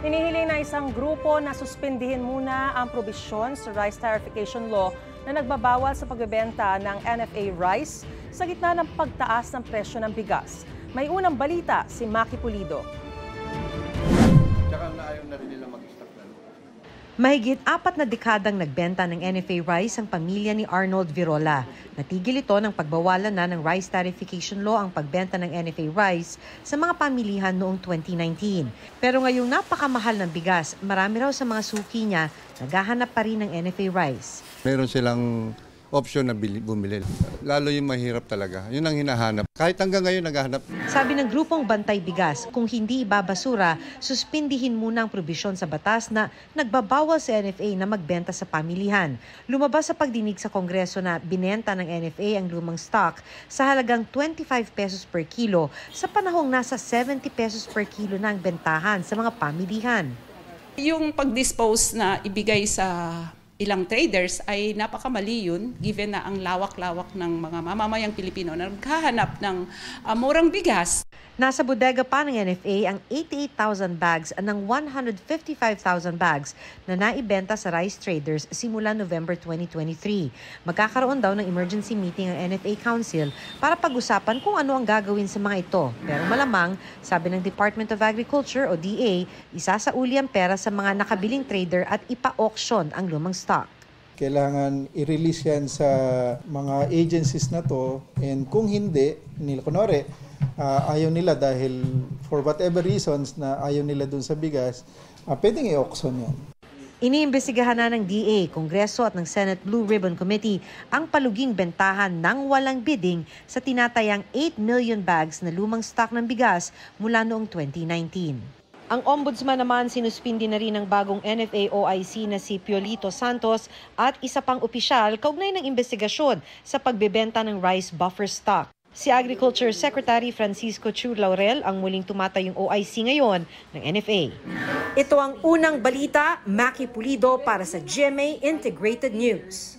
Inihiling na isang grupo na suspindihin muna ang probisyon sa rice tariffication law na nagbabawal sa pagbebenta ng NFA rice sa gitna ng pagtaas ng presyo ng bigas. May unang balita si Maki Pulido. Tsaka na rin nila mag-stop Mahigit apat na dekadang nagbenta ng NFA rice ang pamilya ni Arnold Virola. Natigil ito ng pagbawalan na ng Rice Tarification Law ang pagbenta ng NFA rice sa mga pamilihan noong 2019. Pero ngayong napakamahal ng bigas, marami raw sa mga suki niya naghahanap pa rin ng NFA rice. Meron silang option na bili, bumili. Lalo yung mahirap talaga. Yun ang hinahanap. Kahit hanggang ngayon naghahanap. Sabi ng grupong Bantay Bigas, kung hindi ibabasura, suspindihin muna ang probisyon sa batas na nagbabawal sa NFA na magbenta sa pamilihan. Lumabas sa pagdinig sa Kongreso na binenta ng NFA ang lumang stock sa halagang 25 pesos per kilo sa panahong nasa 70 pesos per kilo na ang bentahan sa mga pamilihan. Yung pag-dispose na ibigay sa ilang traders ay napakamali yun given na ang lawak-lawak ng mga mamamayang Pilipino na naghahanap ng uh, murang bigas. Nasa bodega pa ng NFA ang 88,000 bags ng 155,000 bags na naibenta sa rice traders simula November 2023. Magkakaroon daw ng emergency meeting ang NFA Council para pag-usapan kung ano ang gagawin sa mga ito. Pero malamang, sabi ng Department of Agriculture o DA, isasauli ang pera sa mga nakabiling trader at ipa-auction ang lumang stock stock. Kailangan i-release yan sa mga agencies na to and kung hindi, nila, kunwari, uh, ayaw nila dahil for whatever reasons na ayaw nila dun sa bigas, uh, pwedeng i-auction yan. Iniimbestigahan na ng DA, Kongreso at ng Senate Blue Ribbon Committee ang paluging bentahan ng walang bidding sa tinatayang 8 million bags na lumang stock ng bigas mula noong 2019. Ang ombudsman naman sinuspindi na rin ng bagong NFA na si Piolito Santos at isa pang opisyal kaugnay ng investigasyon sa pagbebenta ng rice buffer stock. Si Agriculture Secretary Francisco Chu Laurel ang muling tumatayong OIC ngayon ng NFA. Ito ang unang balita, Maki Pulido para sa GMA Integrated News.